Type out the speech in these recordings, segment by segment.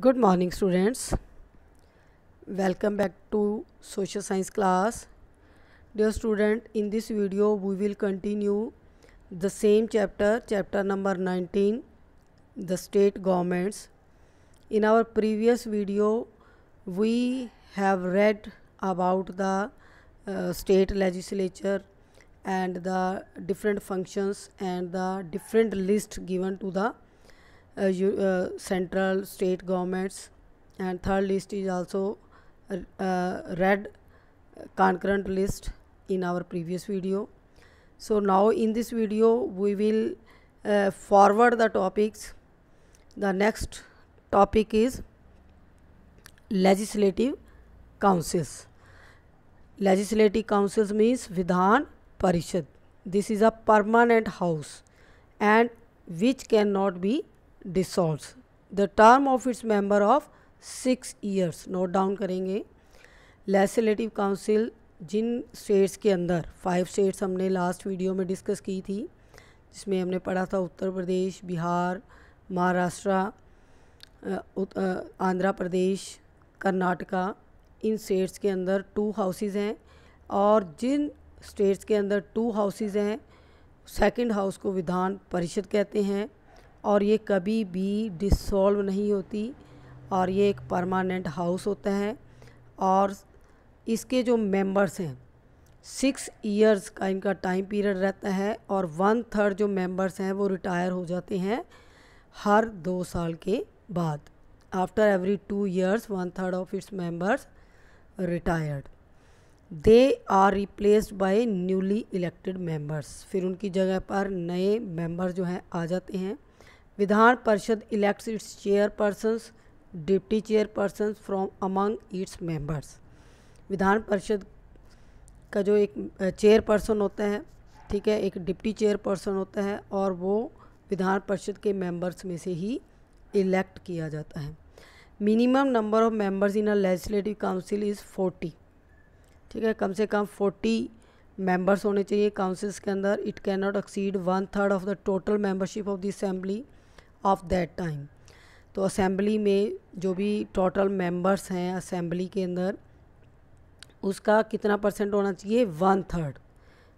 good morning students welcome back to social science class dear student in this video we will continue the same chapter chapter number 19 the state governments in our previous video we have read about the uh, state legislature and the different functions and the different list given to the uh, uh, central state governments and third list is also uh, read concurrent list in our previous video so now in this video we will uh, forward the topics the next topic is legislative councils legislative councils means vidhan parishad this is a permanent house and which cannot be dissolves the term of its member of six years note down करेंगे legislative council जिन states के अंदर five states हमने last video में discuss की थी जिसमें हमने पढ़ा था उत्तर प्रदेश बिहार महाराष्ट्र आंध्र प्रदेश कर्नाटका इन स्टेट्स के अंदर टू हाउसेज हैं और जिन स्टेट्स के अंदर टू हाउसेज हैं सेकंड हाउस को विधान परिषद कहते हैं और ये कभी भी डिसॉल्व नहीं होती और ये एक परमानेंट हाउस होता है और इसके जो मेंबर्स हैं सिक्स इयर्स का इनका टाइम पीरियड रहता है और वन थर्ड जो मेंबर्स हैं वो रिटायर हो जाते हैं हर दो साल के बाद after every two years one third of its members retired they are replaced by newly elected members फिर उनकी जगह पर नए मेंबर जो हैं आ जाते हैं Vidhan Parishad elects its chairpersons deputy chairpersons from among its members Vidhan Parishad का जो एक चेयरपर्सन होता है ठीक है एक डिप्टी चेयरपर्सन होता है और वो विधान परिषद के मेंबर्स में से ही इलेक्ट किया जाता है minimum number of members in a legislative council is forty ठीक है कम से कम फोर्टी मेंबर्स होने चाहिए काउंसिल्स के अंदर it can not exceed one third of the total membership of the assembly of that time तो असेंबली में जो भी टोटल मेंबर्स हैं असेंबली के अंदर उसका कितना परसेंट होना चाहिए वन थर्ड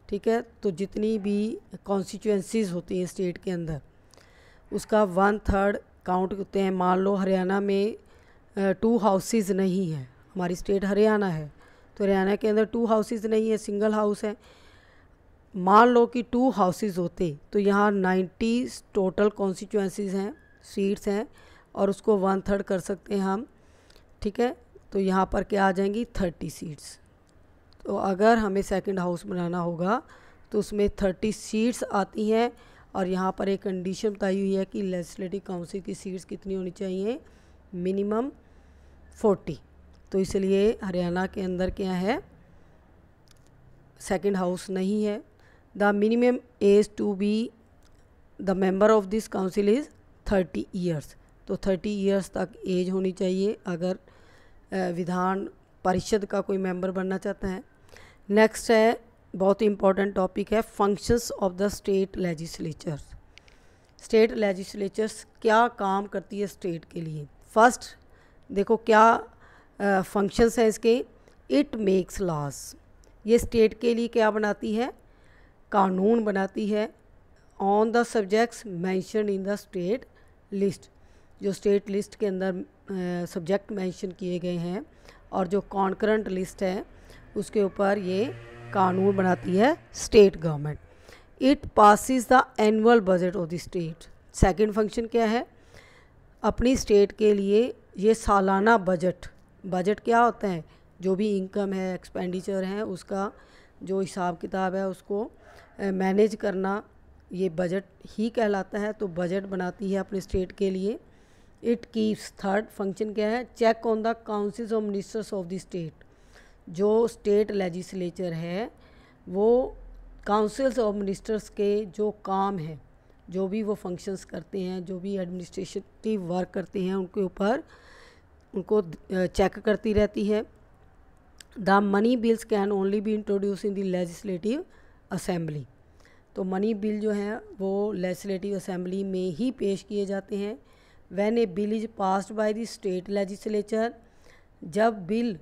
ठीक है तो जितनी भी कॉन्स्टिट्यूंसीज होती हैं स्टेट के अंदर उसका वन थर्ड काउंट होते हैं मान लो हरियाणा में टू हाउसेज नहीं है हमारी स्टेट हरियाणा है तो हरियाणा के अंदर टू हाउसेज नहीं है सिंगल हाउस है मान लो कि टू हाउसेज होते तो यहाँ नाइन्टी टोटल कॉन्स्टिट्यूंसीज हैं सीट्स हैं और उसको वन थर्ड कर सकते हैं हम ठीक है तो यहाँ पर क्या आ जाएंगी थर्टी सीट्स तो अगर हमें सेकंड हाउस बनाना होगा तो उसमें थर्टी सीट्स आती हैं और यहाँ पर एक कंडीशन बताई हुई है कि लेजिस्लेटिव काउंसिल की सीट्स कितनी होनी चाहिए मिनिमम फोर्टी तो इसलिए हरियाणा के अंदर क्या है सेकंड हाउस नहीं है the minimum age to be the member of this council is 30 years तो 30 years तक एज होनी चाहिए अगर विधान परिषद का कोई मेंबर बनना चाहता है नेक्स्ट है बहुत ही इंपॉर्टेंट टॉपिक है functions of the state legislatures state legislatures क्या काम करती है स्टेट के लिए फर्स्ट देखो क्या फंक्शंस हैं इसके इट मेक्स लॉस ये स्टेट के लिए क्या बनाती है कानून बनाती है on the subjects mention in the state list जो स्टेट लिस्ट के अंदर सब्जेक्ट मैंशन किए गए हैं और जो कॉन्करेंट लिस्ट है उसके ऊपर ये कानून बनाती है state government it passes the annual budget of the state second function क्या है अपनी स्टेट के लिए ये सालाना बजट बजट क्या होता है जो भी इनकम है एक्सपेंडिचर है उसका जो हिसाब किताब है उसको मैनेज करना ये बजट ही कहलाता है तो बजट बनाती है अपने स्टेट के लिए इट कीप्स थर्ड फंक्शन क्या है check on the councils of ministers of the state जो स्टेट लेजिस्लेचर है वो काउंसिल्स ऑफ मिनिस्टर्स के जो काम है जो भी वो फंक्शंस करते हैं जो भी एडमिनिस्ट्रेटिव वर्क करते हैं उनके ऊपर उनको चेक करती रहती है the money bills can only be introduce in the legislative assembly तो मनी बिल जो हैं वो लेजिस्लेटिव असेंबली में ही पेश किए जाते हैं when a bill is passed by the state legislature जब बिल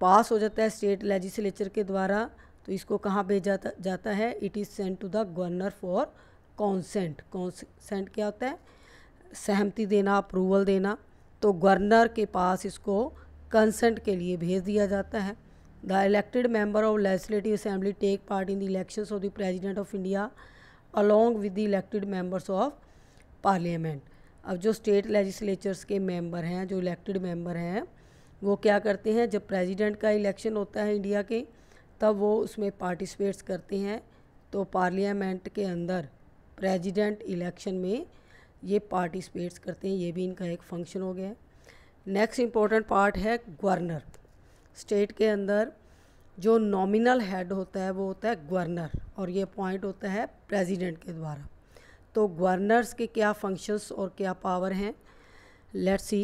पास हो जाता है स्टेट लेजिस्लेचर के द्वारा तो इसको कहाँ भेजा जाता, जाता है it is sent to the governor for consent consent क्या होता है सहमति देना अप्रूवल देना तो गवर्नर के पास इसको कंसेंट के लिए भेज दिया जाता है the elected member of legislative assembly take part in the election of the president of India along with the elected members of parliament अब जो स्टेट लेजिस्लेचर्स के मेंबर हैं जो इलेक्टेड मेंबर हैं वो क्या करते हैं जब प्रेसिडेंट का इलेक्शन होता है इंडिया के तब वो उसमें पार्टिसिपेट्स करते हैं तो पार्लियामेंट के अंदर प्रेसिडेंट इलेक्शन में ये पार्टिसिपेट्स करते हैं ये भी इनका एक फंक्शन हो गया नेक्स्ट इंपॉर्टेंट पार्ट है गवर्नर स्टेट के अंदर जो नॉमिनल हेड होता है वो होता है गवर्नर और ये अपॉइंट होता है प्रेसिडेंट के द्वारा तो गवर्नर्स के क्या फंक्शंस और क्या पावर हैं let's see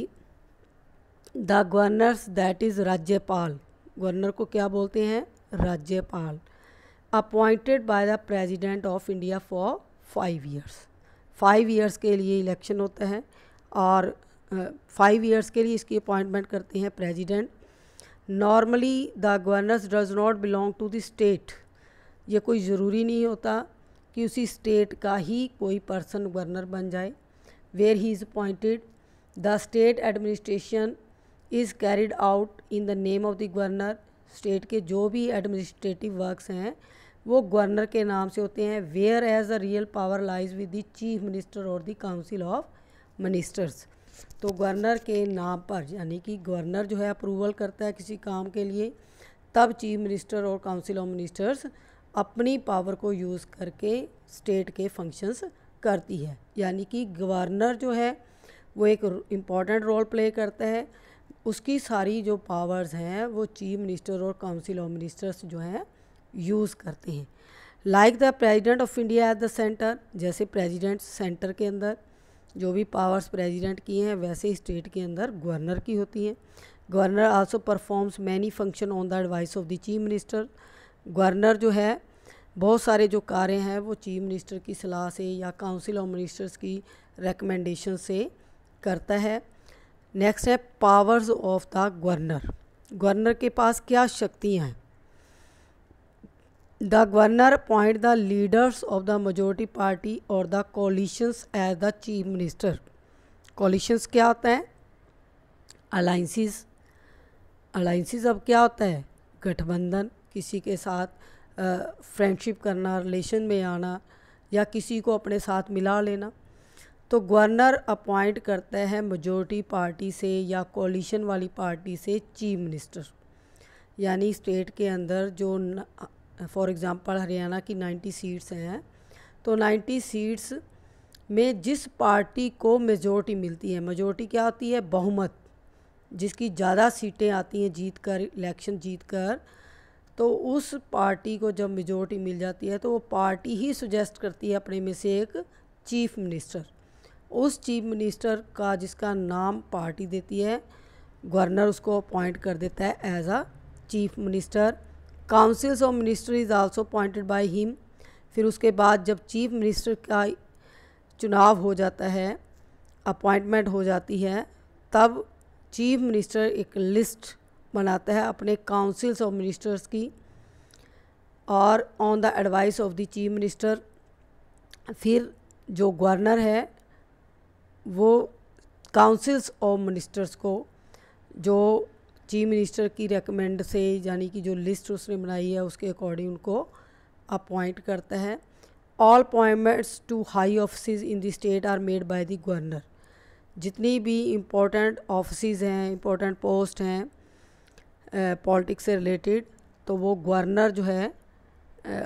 the governors that is राज्यपाल गवर्नर को क्या बोलते हैं राज्यपाल appointed by the president of India for five years five years के लिए इलेक्शन होता है और फाइव uh, ईयर्स के लिए इसकी अपॉइंटमेंट करते हैं president normally the governors does not belong to the state ये कोई ज़रूरी नहीं होता कि उसी स्टेट का ही कोई पर्सन गवर्नर बन जाए where he is appointed the state administration is carried out in the name of the governor state के जो भी एडमिनिस्ट्रेटिव वर्क्स हैं वो गवर्नर के नाम से होते हैं where as the real power lies with the chief minister और द काउंसिल ऑफ मिनिस्टर्स तो गवर्नर के नाम पर यानी कि गवर्नर जो है अप्रूवल करता है किसी काम के लिए तब चीफ मिनिस्टर और काउंसिल ऑफ मिनिस्टर्स अपनी पावर को यूज़ करके स्टेट के फंक्शंस करती है यानी कि गवर्नर जो है वो एक इम्पॉर्टेंट रोल प्ले करता है उसकी सारी जो पावर्स हैं वो चीफ मिनिस्टर और काउंसिल ऑफ मिनिस्टर्स जो हैं यूज़ करते हैं like the president of India at the centre जैसे प्रेजिडेंट सेंटर के अंदर जो भी पावर्स प्रेजिडेंट की हैं वैसे स्टेट के अंदर गवर्नर की होती हैं governor also performs many function on the advice of the chief minister governor जो है बहुत सारे जो कार्य हैं वो चीफ मिनिस्टर की सलाह से या काउंसिल ऑफ मिनिस्टर्स की रिकमेंडेशन से करता है नेक्स्ट है powers of the governor governor के पास क्या शक्तियाँ हैं the governor appoint the leaders of the majority party और the coalitions as the chief minister coalitions क्या होते हैं अलाइंसिस अलाइंसिस अब क्या होता है गठबंधन किसी के साथ फ्रेंडशिप करना रिलेशन में आना या किसी को अपने साथ मिला लेना तो गवर्नर अपॉइंट करते हैं मजोरिटी पार्टी से या कोलिशन वाली पार्टी से चीफ मिनिस्टर यानी स्टेट के अंदर जो फॉर एग्ज़ाम्पल हरियाणा की 90 सीट्स हैं तो 90 सीट्स में जिस पार्टी को मेजोरिटी मिलती है मेजोरिटी क्या होती है बहुमत जिसकी ज़्यादा सीटें आती हैं जीत कर इलेक्शन जीत कर तो उस पार्टी को जब मेजोरिटी मिल जाती है तो वो पार्टी ही सुजेस्ट करती है अपने में से एक चीफ मिनिस्टर उस चीफ मिनिस्टर का जिसका नाम पार्टी देती है गवर्नर उसको अपॉइंट कर देता है as a chief minister councils of minister is also appointed by him फिर उसके बाद जब चीफ मिनिस्टर का चुनाव हो जाता है अपॉइंटमेंट हो जाती है तब चीफ मिनिस्टर एक लिस्ट बनाता है अपने काउंसिल्स ऑफ मिनिस्टर्स की और on the advice of the chief minister फिर जो गवर्नर है वो काउंसिल्स ऑफ मिनिस्टर्स को जो चीफ मिनिस्टर की रेकमेंड से यानी कि जो लिस्ट उसने बनाई है उसके अकॉर्डिंग उनको अपॉइंट करता है all appointments to high office in the state are made by the governor जितनी भी इम्पोर्टेंट ऑफिस हैं इम्पोर्टेंट पोस्ट हैं पॉलिटिक्स से रिलेटेड तो वो गवर्नर जो है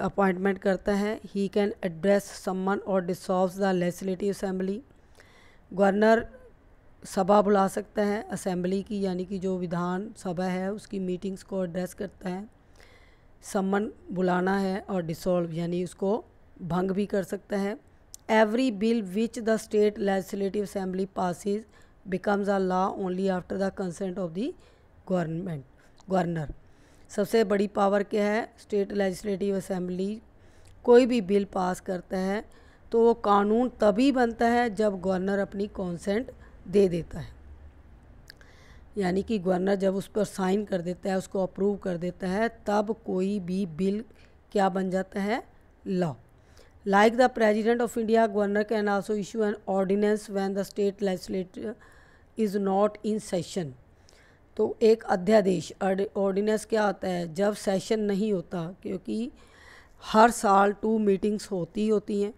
अपॉइंटमेंट करता है ही कैन एड्रेस समन और dissolve the legislative assembly governor सभा बुला सकता है असेंबली की यानी कि जो विधान सभा है उसकी मीटिंग्स को एड्रेस करता है समन बुलाना है और डिसॉल्व यानी उसको भंग भी कर सकता है every bill which the state legislative assembly passes becomes a law only after the consent of the government governor सबसे बड़ी पावर क्या है स्टेट लेजिस्लेटिव असेंबली कोई भी बिल पास करता है तो वो कानून तभी बनता है जब गवर्नर अपनी कॉन्सेंट दे देता है यानी कि गवर्नर जब उस पर साइन कर देता है उसको अप्रूव कर देता है तब कोई भी बिल क्या बन जाता है law like the president of India governor can also issue an ordinance when the state legislator is not in session तो एक अध्यादेश ऑर्डिनेंस क्या होता है जब सेशन नहीं होता क्योंकि हर साल टू मीटिंग्स होती होती हैं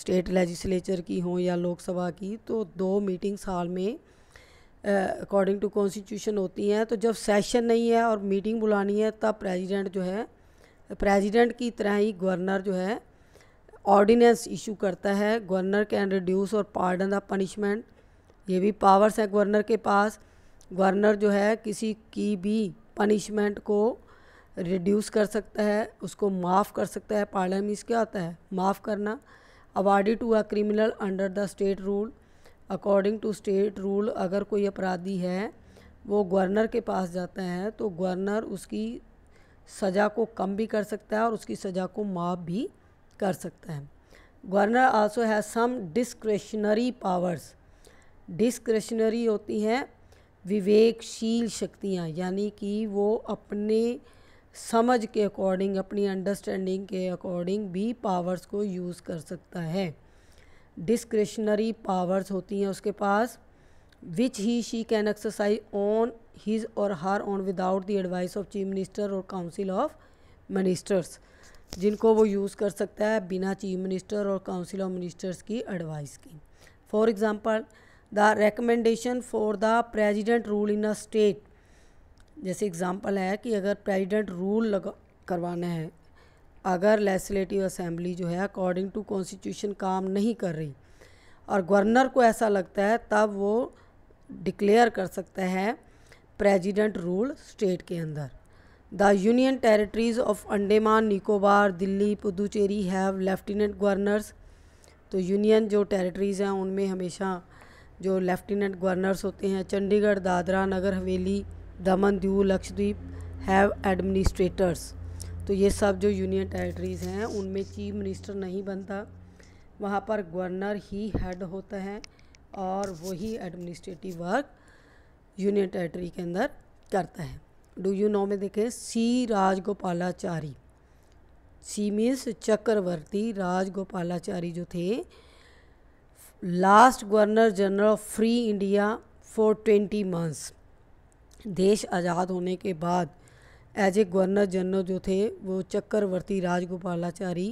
स्टेट लेजिस्लेचर की हों या लोकसभा की तो दो मीटिंग साल में अकॉर्डिंग टू कॉन्स्टिट्यूशन होती हैं तो जब सेशन नहीं है और मीटिंग बुलानी है तब प्रेसिडेंट जो है प्रेसिडेंट की तरह ही गवर्नर जो है ऑर्डिनेंस इशू करता है गवर्नर कैन रिड्यूस और पार्डन द पनिशमेंट ये भी पावर्स है गवर्नर के पास गवर्नर जो है किसी की भी पनिशमेंट को रिड्यूस कर सकता है उसको माफ़ कर सकता है पार्लियामेंट में आता है माफ़ करना awarded to a criminal under the state rule according to state rule अगर कोई अपराधी है वो गवर्नर के पास जाता है तो गवर्नर उसकी सज़ा को कम भी कर सकता है और उसकी सज़ा को माफ़ भी कर सकता है गवर्नर आल्सो है सम डिस्क्रेशनरी पावर्स डिस्क्रेशनरी होती हैं विवेकशील शक्तियाँ यानी कि वो अपने समझ के अकॉर्डिंग अपनी अंडरस्टैंडिंग के अकॉर्डिंग भी पावर्स को यूज़ कर सकता है डिस्क्रिशनरी पावर्स होती हैं उसके पास which he she can exercise on his और her own without the advice of chief minister और काउंसिल ऑफ मिनिस्टर्स जिनको वो यूज़ कर सकता है बिना चीफ मिनिस्टर और काउंसिल ऑफ मिनिस्टर्स की एडवाइस की for example the recommendation for the president rule in a state जैसे एग्ज़ाम्पल है कि अगर प्रेसिडेंट रूल लगा करवाना है अगर लेजिस्लेटिव असम्बली जो है अकॉर्डिंग टू कॉन्स्टिट्यूशन काम नहीं कर रही और गवर्नर को ऐसा लगता है तब वो डिक्लेयर कर सकता है प्रेजिडेंट रूल स्टेट के अंदर the union territories of Andaman Nicobar Delhi Puducherry have lieutenant governors तो यूनियन जो टेरिटरीज़ हैं उनमें हमेशा जो लेफ्टिनेंट गवर्नर्स होते हैं चंडीगढ़ दादरा नगर हवेली दमन दीव लक्षद्वीप हैव एडमिनिस्ट्रेटर्स तो ये सब जो यूनियन टेरेटरीज़ हैं उनमें चीफ मिनिस्टर नहीं बनता वहाँ पर गवर्नर ही हेड होता है और वही एडमिनिस्ट्रेटिव वर्क यूनियन टेरेटरी के अंदर करता है डू यू नो में देखें C Rajagopalachari C means Chakravarti Rajagopalachari जो थे last governor general of free India for twenty months देश आज़ाद होने के बाद एज ए गवर्नर जनरल जो थे वो चक्रवर्ती राजगोपालाचारी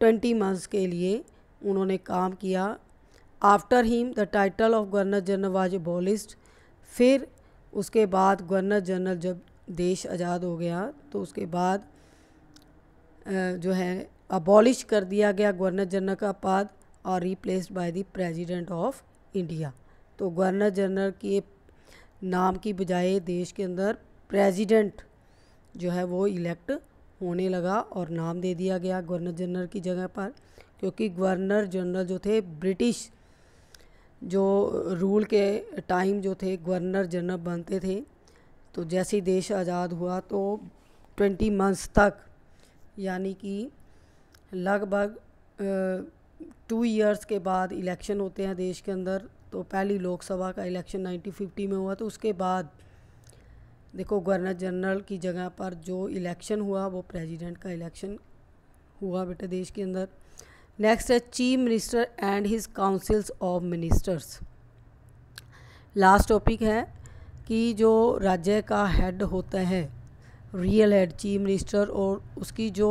ट्वेंटी मंथ्स के लिए उन्होंने काम किया after him the title of governor general was abolished फिर उसके बाद गवर्नर जनरल जब देश आज़ाद हो गया तो उसके बाद जो है अबॉलिश कर दिया गया गवर्नर जनरल का पद और replaced by the president of India तो गवर्नर जनरल के नाम की बजाय देश के अंदर प्रेसिडेंट जो है वो इलेक्ट होने लगा और नाम दे दिया गया गवर्नर जनरल की जगह पर क्योंकि गवर्नर जनरल जो थे ब्रिटिश जो रूल के टाइम जो थे गवर्नर जनरल बनते थे तो जैसे ही देश आज़ाद हुआ तो ट्वेंटी मंथ्स तक यानी कि लगभग टू इयर्स के बाद इलेक्शन होते हैं देश के अंदर तो पहली लोकसभा का इलेक्शन 1950 में हुआ तो उसके बाद देखो गवर्नर जनरल की जगह पर जो इलेक्शन हुआ वो प्रेसिडेंट का इलेक्शन हुआ बेटा देश के अंदर नेक्स्ट है chief minister and his councils of ministers last topic है कि जो राज्य का हेड होता है रियल हेड चीफ मिनिस्टर और उसकी जो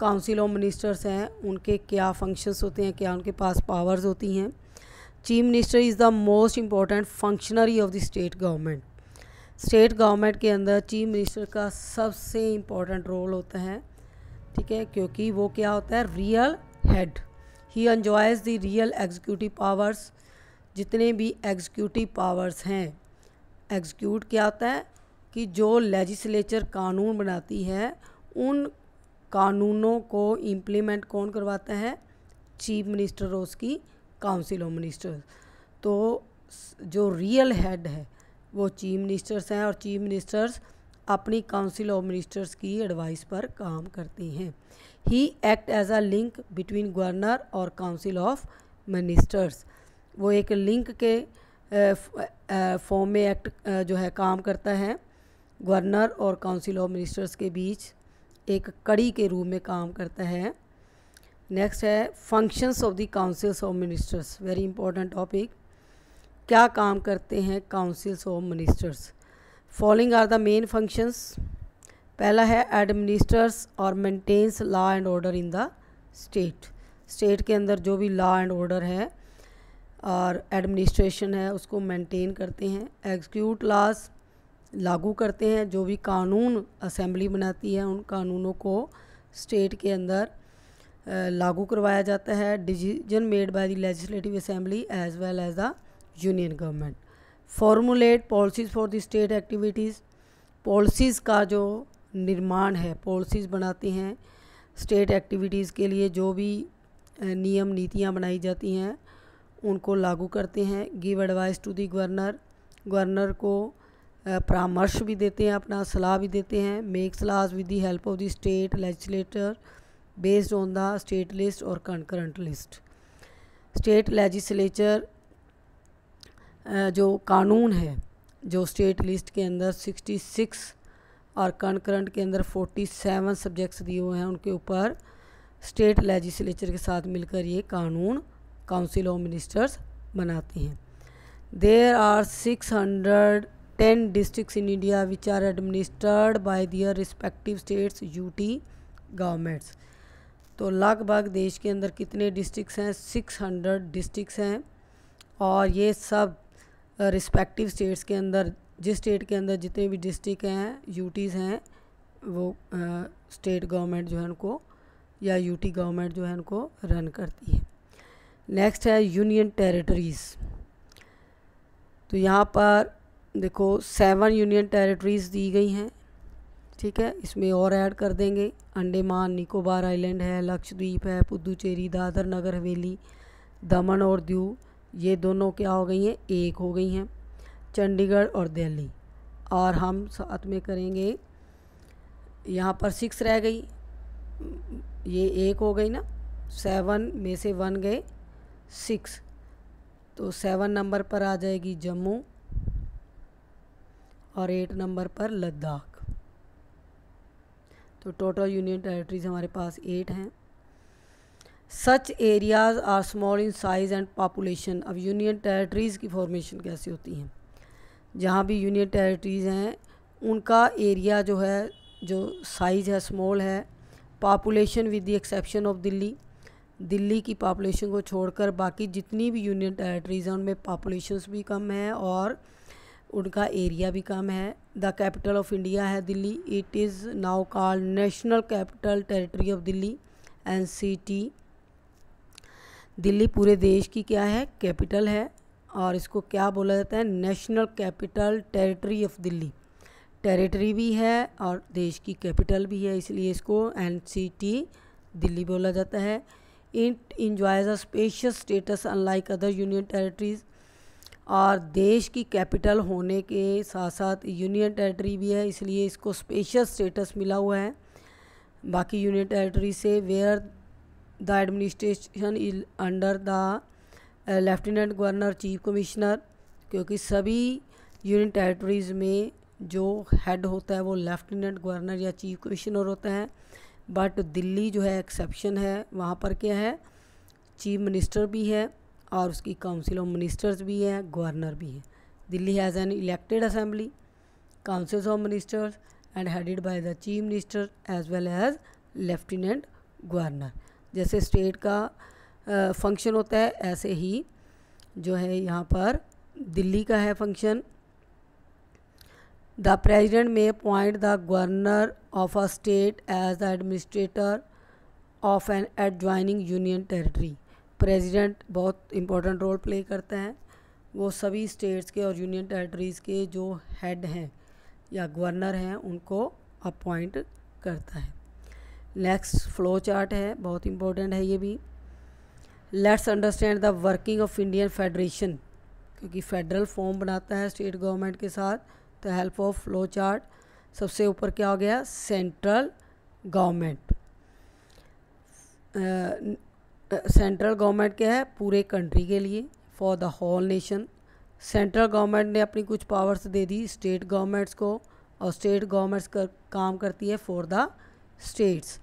काउंसिल ऑफ मिनिस्टर्स हैं उनके क्या फंक्शंस होते हैं क्या उनके पास पावर्स होती हैं chief minister is the most important functionary of the state government state government के अंदर चीफ मिनिस्टर का सबसे इम्पॉर्टेंट रोल होता है ठीक है क्योंकि वो क्या होता है real head he enjoys the real executive powers जितने भी एग्जीक्यूटिव पावर्स हैं एग्जीक्यूट क्या होता है कि जो लेजिस्लेचर कानून बनाती है उन कानूनों को इम्प्लीमेंट कौन करवाता है चीफ मिनिस्टर उसकी काउंसिल ऑफ मिनिस्टर्स तो जो रियल हेड है वो चीफ मिनिस्टर्स हैं और चीफ मिनिस्टर्स अपनी काउंसिल ऑफ मिनिस्टर्स की एडवाइस पर काम करती हैं he act as a link between governor और काउंसिल ऑफ मिनिस्टर्स वो एक लिंक के फॉर्म में एक्ट जो है काम करता है गवर्नर और काउंसिल ऑफ मिनिस्टर्स के बीच एक कड़ी के रूप में काम करता है नेक्स्ट है functions of the councils of ministers very important topic क्या काम करते हैं councils of ministers following are the main functions पहला है एडमिनिस्टर्स और maintains law and order in the state state के अंदर जो भी लॉ एंड ऑर्डर है और एडमिनिस्ट्रेशन है उसको मेंटेन करते हैं एग्जीक्यूट लॉज लागू करते हैं जो भी कानून असेंबली बनाती है उन कानूनों को स्टेट के अंदर लागू करवाया जाता है decision made by the legislative assembly as well as the union government formulate policies for the state activities policies का जो निर्माण है पॉलिसीज़ बनाते हैं स्टेट एक्टिविटीज़ के लिए जो भी नियम नीतियाँ बनाई जाती हैं उनको लागू करते हैं give advice to the governor governor को परामर्श भी देते हैं अपना सलाह भी देते हैं मेक सलाह with the help of the state legislator based on the state list or concurrent list state legislature uh, जो कानून है जो स्टेट लिस्ट के अंदर 66 और कनकरंट के अंदर 47 सब्जेक्ट्स दिए हुए हैं उनके ऊपर स्टेट लेजिस्लेचर के साथ मिलकर ये कानून काउंसिल ऑफ मिनिस्टर्स बनाते हैं there are 610 districts in India which are administered by their respective states UT governments तो लगभग देश के अंदर कितने डिस्ट्रिक्स हैं 600 डिस्ट्रिक्स हैं और ये सब रिस्पेक्टिव स्टेट्स के अंदर जिस स्टेट के अंदर जितने भी डिस्ट्रिक हैं यूटीज़ हैं वो स्टेट गवर्नमेंट जो है उनको या यूटी गवर्नमेंट जो है उनको रन करती है नेक्स्ट है यूनियन टेरिटरीज़ तो यहाँ पर देखो सेवन यूनियन टेरिटरीज़ दी गई हैं ठीक है इसमें और ऐड कर देंगे अंडेमान निकोबार आइलैंड है लक्षद्वीप है पुदुचेरी दादर नगर हवेली दमन और दीव ये दोनों क्या हो गई हैं एक हो गई हैं चंडीगढ़ और दिल्ली और हम साथ में करेंगे यहाँ पर सिक्स रह गई ये एक हो गई ना सेवन में से वन गए सिक्स तो सेवन नंबर पर आ जाएगी जम्मू और एट नंबर पर लद्दाख तो टोटल यूनियन टेरेटरीज हमारे पास एट हैं such areas are small in size and population अब यूनियन टेरेटरीज़ की फॉर्मेशन कैसे होती हैं जहाँ भी यूनियन टेरेटरीज़ हैं उनका एरिया जो है जो साइज़ है स्मॉल है population with the exception of Delhi Delhi की पापुलेशन को छोड़कर बाकी जितनी भी यूनियन टेरेटरीज़ हैं उनमें पापुलेशन भी कम है और उनका एरिया भी कम है द कैपिटल ऑफ इंडिया है Delhi it is now called national capital territory of Delhi T Delhi पूरे देश की क्या है कैपिटल है और इसको क्या बोला जाता है national capital territory of Delhi territory भी है और देश की कैपिटल भी है इसलिए इसको टी दिल्ली बोला जाता है it enjoys a special status unlike other union territories और देश की कैपिटल होने के साथ साथ यूनियन टेरिटरी भी है इसलिए इसको स्पेशल स्टेटस मिला हुआ है बाकी यूनियन टेरिटरी से where the administration under the lieutenant governor chief commissioner क्योंकि सभी यूनियन टेरिटरीज़ में जो हेड होता है वो लेफ्टिनेंट गवर्नर या चीफ कमिश्नर होता है बट दिल्ली जो है एक्सेप्शन है वहाँ पर क्या है चीफ मिनिस्टर भी है और उसकी काउंसिल ऑफ मिनिस्टर्स भी हैं गवर्नर भी हैं Delhi has an elected assembly councils of ministers and headed by the chief minister as well as lieutenant governor जैसे स्टेट का फंक्शन होता है ऐसे ही जो है यहाँ पर दिल्ली का है function the president may appoint the governor of a state as the administrator of an adjoining union territory president बहुत इम्पोर्टेंट रोल प्ले करते हैं वो सभी स्टेट्स के और यूनियन टेरेटरीज़ के जो हेड हैं या गवर्नर हैं उनको अपॉइंट करता है नेक्स्ट फ्लो चार्ट है बहुत इम्पोर्टेंट है ये भी let's understand the working of Indian federation क्योंकि फेडरल फॉर्म बनाता है स्टेट गवर्नमेंट के साथ the help of flow chart सबसे ऊपर क्या हो गया सेंट्रल गवर्नमेंट सेंट्रल गवर्नमेंट के है पूरे कंट्री के लिए for the whole nation central government ने अपनी कुछ पावर्स दे दी स्टेट गवर्नमेंट्स को और स्टेट गवर्नमेंट्स कर, काम करती है फॉर द स्टेट्स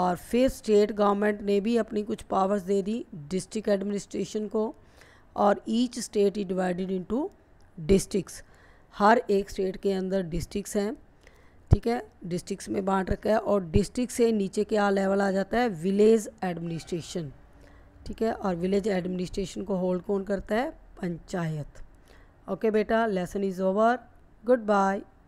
और फिर स्टेट गवर्नमेंट ने भी अपनी कुछ पावर्स दे दी डिस्ट्रिक्ट एडमिनिस्ट्रेशन को और each state is divided into districts हर एक स्टेट के अंदर डिस्ट्रिक्ट्स हैं ठीक है डिस्ट्रिक्स में बांट रखा है और डिस्ट्रिक्ट से नीचे क्या लेवल आ जाता है विलेज एडमिनिस्ट्रेशन ठीक है और विलेज एडमिनिस्ट्रेशन को होल्ड कौन करता है पंचायत ओके बेटा lesson is over good bye